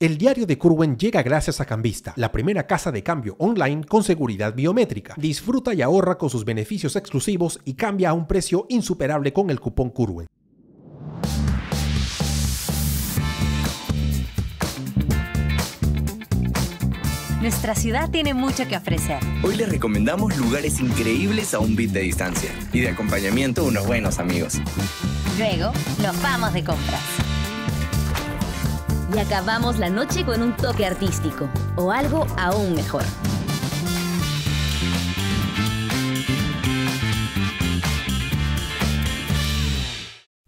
El diario de Curwen llega gracias a Cambista, la primera casa de cambio online con seguridad biométrica. Disfruta y ahorra con sus beneficios exclusivos y cambia a un precio insuperable con el cupón Curwen. Nuestra ciudad tiene mucho que ofrecer. Hoy les recomendamos lugares increíbles a un bit de distancia y de acompañamiento unos buenos amigos. Luego, nos vamos de compras y acabamos la noche con un toque artístico o algo aún mejor.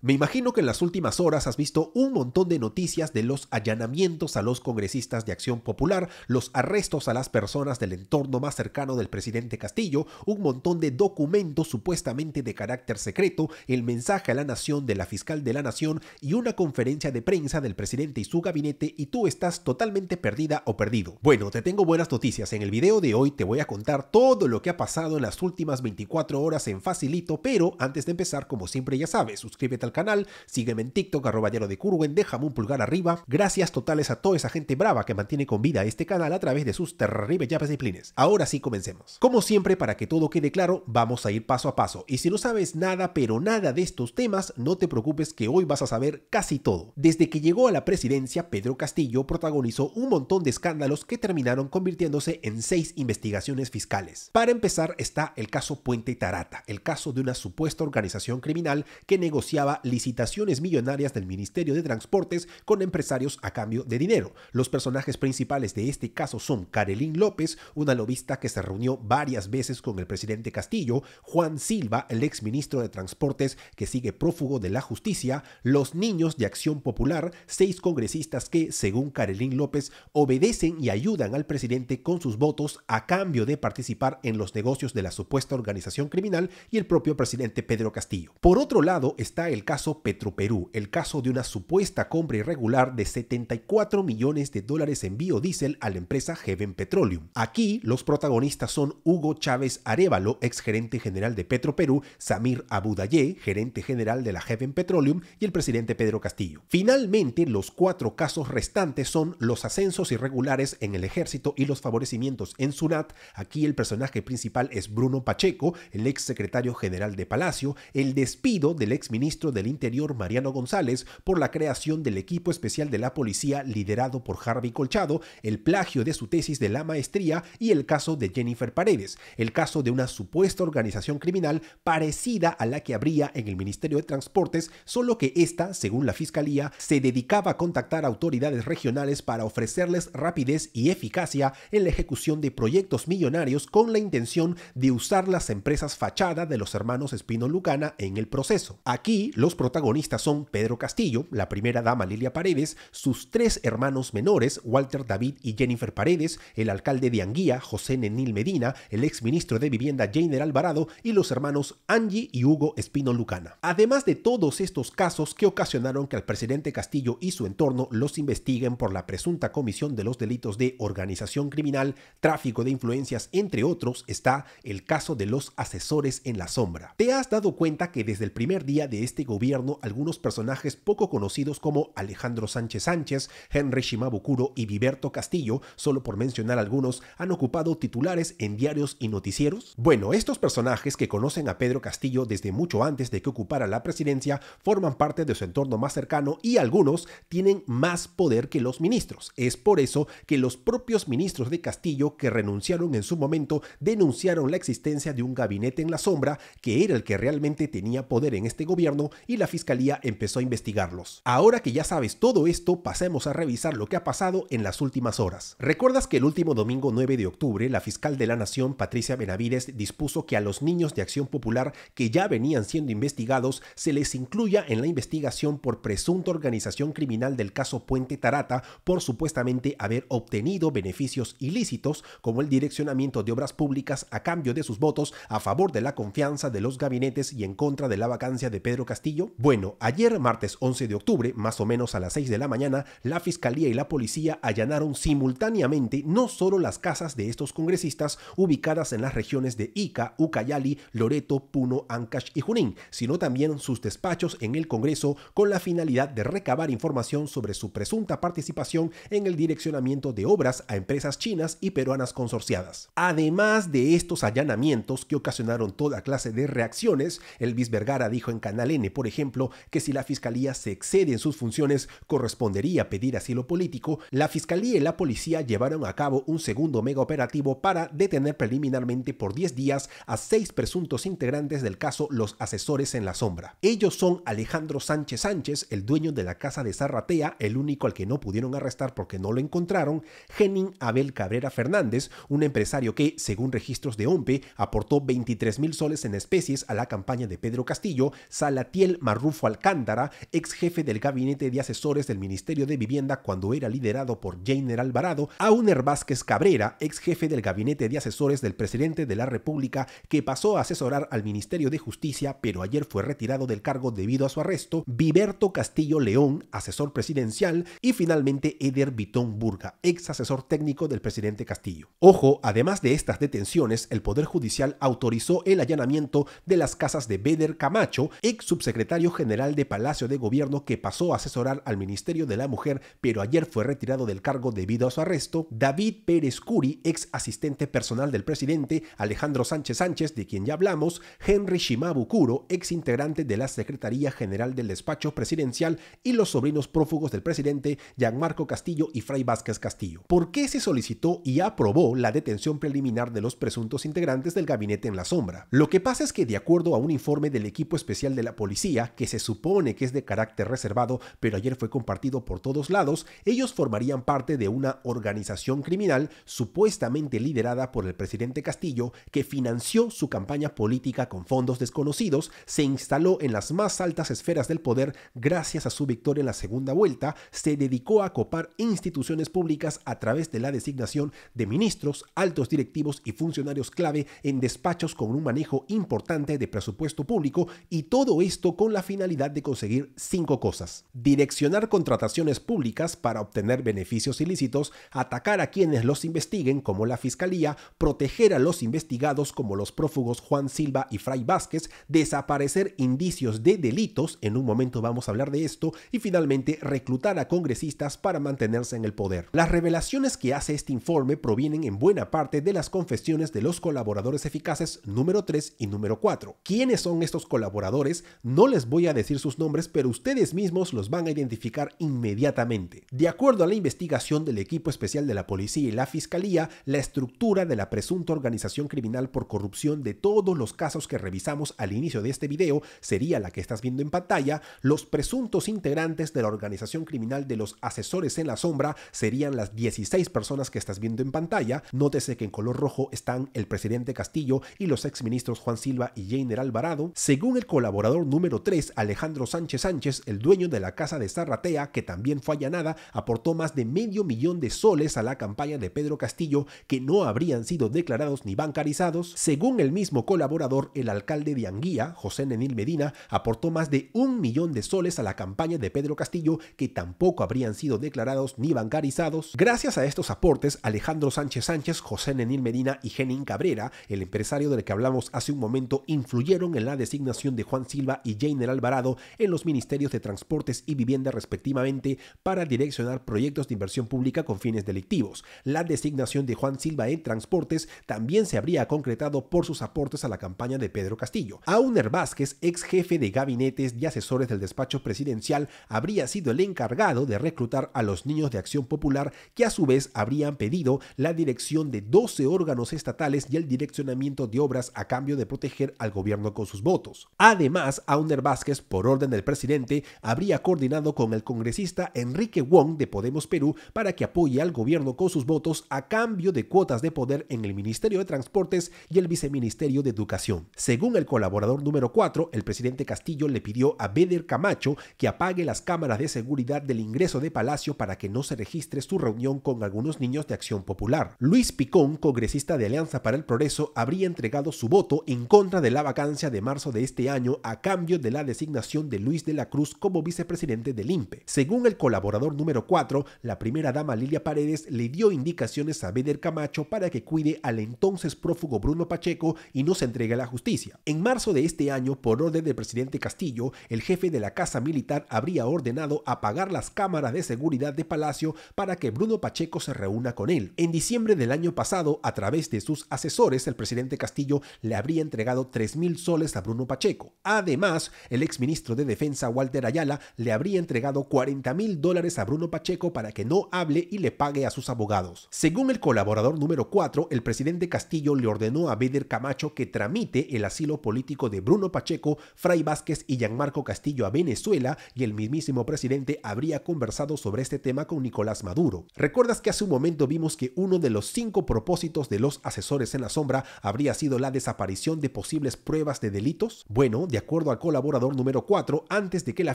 Me imagino que en las últimas horas has visto un montón de noticias de los allanamientos a los congresistas de Acción Popular, los arrestos a las personas del entorno más cercano del presidente Castillo, un montón de documentos supuestamente de carácter secreto, el mensaje a la nación de la fiscal de la nación y una conferencia de prensa del presidente y su gabinete y tú estás totalmente perdida o perdido. Bueno, te tengo buenas noticias. En el video de hoy te voy a contar todo lo que ha pasado en las últimas 24 horas en Facilito, pero antes de empezar, como siempre ya sabes, suscríbete al canal, sígueme en TikTok, arroba de Curwen, déjame un pulgar arriba. Gracias totales a toda esa gente brava que mantiene con vida este canal a través de sus terribles llaves Ahora sí comencemos. Como siempre, para que todo quede claro, vamos a ir paso a paso. Y si no sabes nada, pero nada de estos temas, no te preocupes que hoy vas a saber casi todo. Desde que llegó a la presidencia, Pedro Castillo protagonizó un montón de escándalos que terminaron convirtiéndose en seis investigaciones fiscales. Para empezar está el caso Puente Tarata, el caso de una supuesta organización criminal que negociaba licitaciones millonarias del Ministerio de Transportes con empresarios a cambio de dinero. Los personajes principales de este caso son Carolín López, una lobista que se reunió varias veces con el presidente Castillo, Juan Silva, el ex ministro de Transportes que sigue prófugo de la justicia, los niños de Acción Popular, seis congresistas que, según Carolín López, obedecen y ayudan al presidente con sus votos a cambio de participar en los negocios de la supuesta organización criminal y el propio presidente Pedro Castillo. Por otro lado está el caso caso Petroperú, el caso de una supuesta compra irregular de 74 millones de dólares en biodiesel a la empresa Heaven Petroleum. Aquí los protagonistas son Hugo Chávez Arevalo, exgerente general de Petroperú, Samir Abudaye, gerente general de la Heaven Petroleum y el presidente Pedro Castillo. Finalmente, los cuatro casos restantes son los ascensos irregulares en el ejército y los favorecimientos en Sunat. Aquí el personaje principal es Bruno Pacheco, el ex secretario general de Palacio, el despido del exministro de Interior Mariano González por la creación del equipo especial de la policía liderado por Harvey Colchado, el plagio de su tesis de la maestría y el caso de Jennifer Paredes, el caso de una supuesta organización criminal parecida a la que habría en el Ministerio de Transportes, solo que esta, según la Fiscalía, se dedicaba a contactar autoridades regionales para ofrecerles rapidez y eficacia en la ejecución de proyectos millonarios con la intención de usar las empresas fachada de los hermanos Espino Lucana en el proceso. Aquí los protagonistas son Pedro Castillo, la primera dama Lilia Paredes, sus tres hermanos menores, Walter David y Jennifer Paredes, el alcalde de Anguía, José Nenil Medina, el exministro de Vivienda Jainer Alvarado y los hermanos Angie y Hugo Espino Lucana. Además de todos estos casos que ocasionaron que al presidente Castillo y su entorno los investiguen por la presunta comisión de los delitos de organización criminal, tráfico de influencias, entre otros, está el caso de los asesores en la sombra. ¿Te has dado cuenta que desde el primer día de este gobierno algunos personajes poco conocidos como Alejandro Sánchez Sánchez, Henry Shimabukuro y Viberto Castillo, solo por mencionar algunos, han ocupado titulares en diarios y noticieros? Bueno, estos personajes que conocen a Pedro Castillo desde mucho antes de que ocupara la presidencia forman parte de su entorno más cercano y algunos tienen más poder que los ministros. Es por eso que los propios ministros de Castillo que renunciaron en su momento denunciaron la existencia de un gabinete en la sombra que era el que realmente tenía poder en este gobierno y la fiscalía empezó a investigarlos. Ahora que ya sabes todo esto, pasemos a revisar lo que ha pasado en las últimas horas. ¿Recuerdas que el último domingo 9 de octubre, la fiscal de la Nación, Patricia Benavides, dispuso que a los niños de Acción Popular que ya venían siendo investigados se les incluya en la investigación por presunta organización criminal del caso Puente Tarata por supuestamente haber obtenido beneficios ilícitos como el direccionamiento de obras públicas a cambio de sus votos a favor de la confianza de los gabinetes y en contra de la vacancia de Pedro Castillo? Bueno, ayer, martes 11 de octubre, más o menos a las 6 de la mañana, la Fiscalía y la policía allanaron simultáneamente no solo las casas de estos congresistas ubicadas en las regiones de Ica, Ucayali, Loreto, Puno, Ancash y Junín, sino también sus despachos en el Congreso con la finalidad de recabar información sobre su presunta participación en el direccionamiento de obras a empresas chinas y peruanas consorciadas. Además de estos allanamientos que ocasionaron toda clase de reacciones, Elvis Vergara dijo en Canal N, por ejemplo, que si la Fiscalía se excede en sus funciones, correspondería pedir asilo político, la Fiscalía y la policía llevaron a cabo un segundo mega operativo para detener preliminarmente por 10 días a seis presuntos integrantes del caso Los Asesores en la Sombra. Ellos son Alejandro Sánchez Sánchez, el dueño de la casa de Zarratea, el único al que no pudieron arrestar porque no lo encontraron, Genin Abel Cabrera Fernández, un empresario que, según registros de OMPE, aportó 23 mil soles en especies a la campaña de Pedro Castillo, Salatiel Marrufo Alcántara, ex jefe del gabinete de asesores del Ministerio de Vivienda cuando era liderado por Jainer Alvarado, a Uner Cabrera, ex jefe del gabinete de asesores del presidente de la República, que pasó a asesorar al Ministerio de Justicia, pero ayer fue retirado del cargo debido a su arresto, Viberto Castillo León, asesor presidencial, y finalmente Eder Vitón Burga, ex asesor técnico del presidente Castillo. Ojo, además de estas detenciones, el Poder Judicial autorizó el allanamiento de las casas de Beder Camacho, ex subsecretario secretario general de Palacio de Gobierno que pasó a asesorar al Ministerio de la Mujer, pero ayer fue retirado del cargo debido a su arresto, David Pérez Curi, ex asistente personal del presidente, Alejandro Sánchez Sánchez, de quien ya hablamos, Henry Shimabukuro, ex integrante de la Secretaría General del Despacho Presidencial, y los sobrinos prófugos del presidente, Gianmarco Castillo y Fray Vázquez Castillo. ¿Por qué se solicitó y aprobó la detención preliminar de los presuntos integrantes del gabinete en la sombra? Lo que pasa es que, de acuerdo a un informe del equipo especial de la policía, que se supone que es de carácter reservado, pero ayer fue compartido por todos lados, ellos formarían parte de una organización criminal supuestamente liderada por el presidente Castillo, que financió su campaña política con fondos desconocidos, se instaló en las más altas esferas del poder gracias a su victoria en la segunda vuelta, se dedicó a copar instituciones públicas a través de la designación de ministros, altos directivos y funcionarios clave en despachos con un manejo importante de presupuesto público y todo esto con la finalidad de conseguir cinco cosas. Direccionar contrataciones públicas para obtener beneficios ilícitos, atacar a quienes los investiguen como la Fiscalía, proteger a los investigados como los prófugos Juan Silva y Fray Vázquez, desaparecer indicios de delitos, en un momento vamos a hablar de esto, y finalmente reclutar a congresistas para mantenerse en el poder. Las revelaciones que hace este informe provienen en buena parte de las confesiones de los colaboradores eficaces número 3 y número 4. ¿Quiénes son estos colaboradores? No les voy a decir sus nombres, pero ustedes mismos los van a identificar inmediatamente. De acuerdo a la investigación del equipo especial de la policía y la fiscalía, la estructura de la presunta organización criminal por corrupción de todos los casos que revisamos al inicio de este video sería la que estás viendo en pantalla, los presuntos integrantes de la organización criminal de los asesores en la sombra serían las 16 personas que estás viendo en pantalla. Nótese que en color rojo están el presidente Castillo y los exministros Juan Silva y Jainer Alvarado. Según el colaborador número 3, Alejandro Sánchez Sánchez, el dueño de la casa de Zarratea, que también fue allanada, aportó más de medio millón de soles a la campaña de Pedro Castillo, que no habrían sido declarados ni bancarizados. Según el mismo colaborador, el alcalde de Anguía, José Nenil Medina, aportó más de un millón de soles a la campaña de Pedro Castillo, que tampoco habrían sido declarados ni bancarizados. Gracias a estos aportes, Alejandro Sánchez Sánchez, José Nenil Medina y Jenin Cabrera, el empresario del que hablamos hace un momento, influyeron en la designación de Juan Silva y James General Alvarado en los Ministerios de Transportes y Vivienda respectivamente para direccionar proyectos de inversión pública con fines delictivos. La designación de Juan Silva en Transportes también se habría concretado por sus aportes a la campaña de Pedro Castillo. Auner Vázquez, ex jefe de gabinetes y asesores del despacho presidencial, habría sido el encargado de reclutar a los niños de Acción Popular que a su vez habrían pedido la dirección de 12 órganos estatales y el direccionamiento de obras a cambio de proteger al gobierno con sus votos. Además, Auner Vázquez, por orden del presidente, habría coordinado con el congresista Enrique Wong de Podemos Perú para que apoye al gobierno con sus votos a cambio de cuotas de poder en el Ministerio de Transportes y el Viceministerio de Educación. Según el colaborador número 4, el presidente Castillo le pidió a Beder Camacho que apague las cámaras de seguridad del ingreso de Palacio para que no se registre su reunión con algunos niños de Acción Popular. Luis Picón, congresista de Alianza para el Progreso, habría entregado su voto en contra de la vacancia de marzo de este año a cambio de de la designación de Luis de la Cruz como vicepresidente del INPE. Según el colaborador número 4, la primera dama Lilia Paredes le dio indicaciones a Beder Camacho para que cuide al entonces prófugo Bruno Pacheco y no se entregue a la justicia. En marzo de este año, por orden del presidente Castillo, el jefe de la Casa Militar habría ordenado apagar las cámaras de seguridad de Palacio para que Bruno Pacheco se reúna con él. En diciembre del año pasado, a través de sus asesores, el presidente Castillo le habría entregado 3.000 soles a Bruno Pacheco. Además, el exministro de Defensa Walter Ayala le habría entregado 40 mil dólares a Bruno Pacheco para que no hable y le pague a sus abogados. Según el colaborador número 4, el presidente Castillo le ordenó a Beder Camacho que tramite el asilo político de Bruno Pacheco, Fray Vázquez y Gianmarco Castillo a Venezuela y el mismísimo presidente habría conversado sobre este tema con Nicolás Maduro. ¿Recuerdas que hace un momento vimos que uno de los cinco propósitos de los asesores en la sombra habría sido la desaparición de posibles pruebas de delitos? Bueno, de acuerdo al colaborador, número 4, antes de que la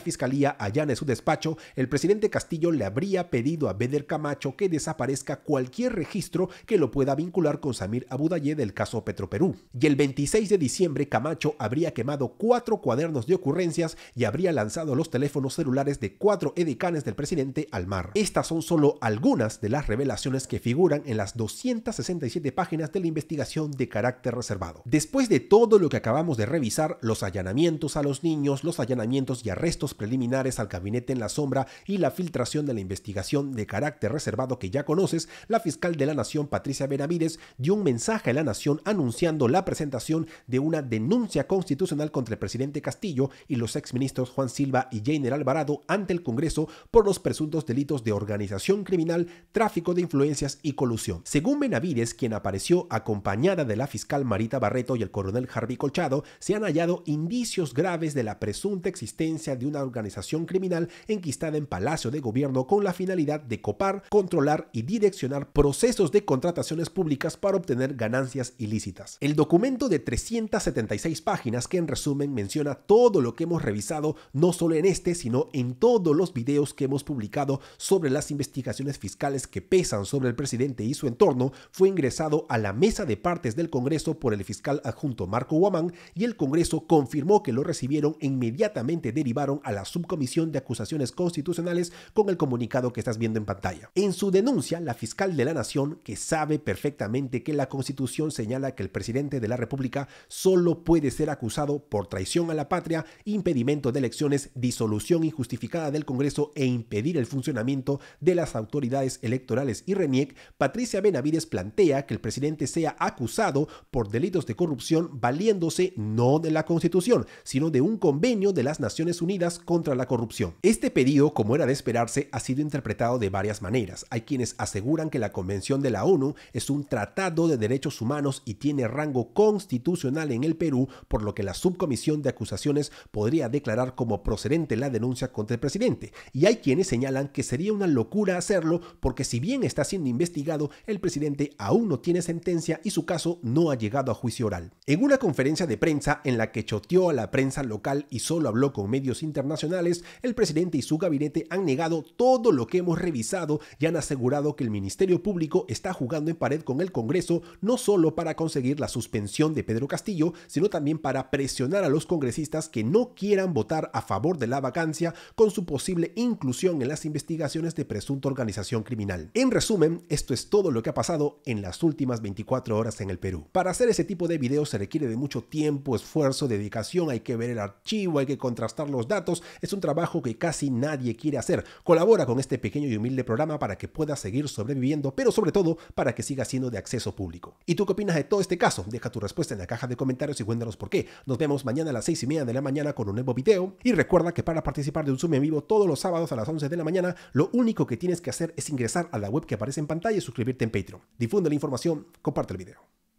fiscalía allane su despacho, el presidente Castillo le habría pedido a Beder Camacho que desaparezca cualquier registro que lo pueda vincular con Samir Abudaye del caso Petro Perú. Y el 26 de diciembre, Camacho habría quemado cuatro cuadernos de ocurrencias y habría lanzado los teléfonos celulares de cuatro edecanes del presidente al mar. Estas son solo algunas de las revelaciones que figuran en las 267 páginas de la investigación de carácter reservado. Después de todo lo que acabamos de revisar, los allanamientos a los niños, los allanamientos y arrestos preliminares al gabinete en la sombra y la filtración de la investigación de carácter reservado que ya conoces, la fiscal de la Nación, Patricia Benavides, dio un mensaje a la Nación anunciando la presentación de una denuncia constitucional contra el presidente Castillo y los exministros Juan Silva y Jainer Alvarado ante el Congreso por los presuntos delitos de organización criminal, tráfico de influencias y colusión. Según Benavides, quien apareció acompañada de la fiscal Marita Barreto y el coronel Harvey Colchado, se han hallado indicios graves de la presunta existencia de una organización criminal enquistada en Palacio de Gobierno con la finalidad de copar, controlar y direccionar procesos de contrataciones públicas para obtener ganancias ilícitas. El documento de 376 páginas que en resumen menciona todo lo que hemos revisado no solo en este, sino en todos los videos que hemos publicado sobre las investigaciones fiscales que pesan sobre el presidente y su entorno, fue ingresado a la mesa de partes del Congreso por el fiscal adjunto Marco Guamán y el Congreso confirmó que lo recibió inmediatamente derivaron a la Subcomisión de Acusaciones Constitucionales con el comunicado que estás viendo en pantalla. En su denuncia, la fiscal de la Nación, que sabe perfectamente que la Constitución señala que el presidente de la República solo puede ser acusado por traición a la patria, impedimento de elecciones, disolución injustificada del Congreso e impedir el funcionamiento de las autoridades electorales y RENIEC, Patricia Benavides plantea que el presidente sea acusado por delitos de corrupción valiéndose no de la Constitución, sino de un convenio de las Naciones Unidas contra la corrupción. Este pedido, como era de esperarse, ha sido interpretado de varias maneras. Hay quienes aseguran que la Convención de la ONU es un tratado de derechos humanos y tiene rango constitucional en el Perú, por lo que la subcomisión de acusaciones podría declarar como procedente la denuncia contra el presidente. Y hay quienes señalan que sería una locura hacerlo porque si bien está siendo investigado, el presidente aún no tiene sentencia y su caso no ha llegado a juicio oral. En una conferencia de prensa en la que choteó a la prensa lo y solo habló con medios internacionales, el presidente y su gabinete han negado todo lo que hemos revisado y han asegurado que el Ministerio Público está jugando en pared con el Congreso no solo para conseguir la suspensión de Pedro Castillo, sino también para presionar a los congresistas que no quieran votar a favor de la vacancia con su posible inclusión en las investigaciones de presunta organización criminal. En resumen, esto es todo lo que ha pasado en las últimas 24 horas en el Perú. Para hacer ese tipo de videos se requiere de mucho tiempo, esfuerzo, dedicación, hay que ver el archivo, hay que contrastar los datos, es un trabajo que casi nadie quiere hacer. Colabora con este pequeño y humilde programa para que pueda seguir sobreviviendo, pero sobre todo para que siga siendo de acceso público. ¿Y tú qué opinas de todo este caso? Deja tu respuesta en la caja de comentarios y cuéntanos por qué. Nos vemos mañana a las 6 y media de la mañana con un nuevo video y recuerda que para participar de un Zoom en vivo todos los sábados a las 11 de la mañana, lo único que tienes que hacer es ingresar a la web que aparece en pantalla y suscribirte en Patreon. Difunde la información, comparte el video.